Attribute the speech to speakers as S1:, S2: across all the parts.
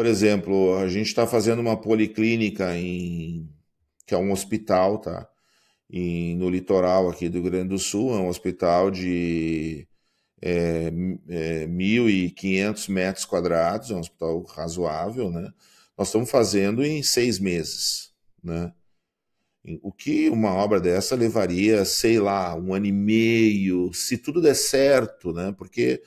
S1: Por exemplo, a gente está fazendo uma policlínica em que é um hospital, tá? E no litoral aqui do Rio Grande do Sul, é um hospital de é, é, 1.500 metros quadrados, é um hospital razoável, né? Nós estamos fazendo em seis meses, né? O que uma obra dessa levaria, sei lá, um ano e meio, se tudo der certo, né? Porque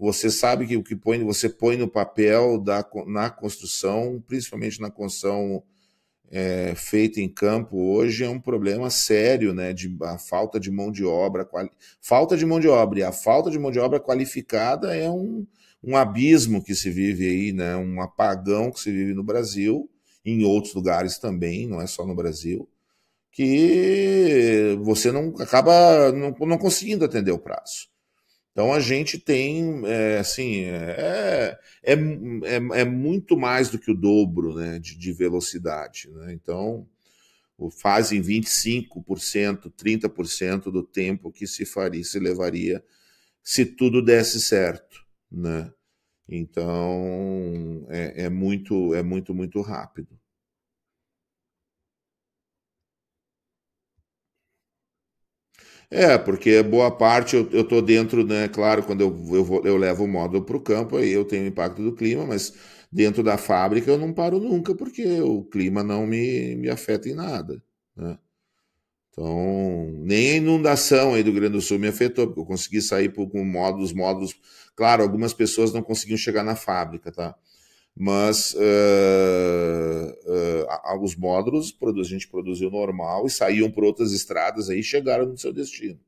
S1: você sabe que o que põe, você põe no papel da, na construção, principalmente na construção é, feita em campo hoje, é um problema sério, né? De, a falta de mão de obra, quali, falta de mão de obra, e a falta de mão de obra qualificada é um, um abismo que se vive aí, né? Um apagão que se vive no Brasil, em outros lugares também, não é só no Brasil que você não acaba não, não, conseguindo atender o prazo. Então a gente tem, é, assim, é, é, é, é, muito mais do que o dobro né, de, de velocidade. Né? Então fazem 25%, 30% do tempo que se faria, se levaria se tudo desse certo, né? Então é, é muito, é muito, muito rápido. É, porque boa parte eu, eu tô dentro, né? Claro, quando eu, eu, vou, eu levo o módulo para o campo, aí eu tenho impacto do clima, mas dentro da fábrica eu não paro nunca, porque o clima não me, me afeta em nada. Né? Então, nem a inundação aí do Grande do Sul me afetou, porque eu consegui sair com módulos, módulos. Claro, algumas pessoas não conseguiam chegar na fábrica, tá? Mas. Uh alguns módulos, a gente produziu normal e saíam por outras estradas aí e chegaram no seu destino.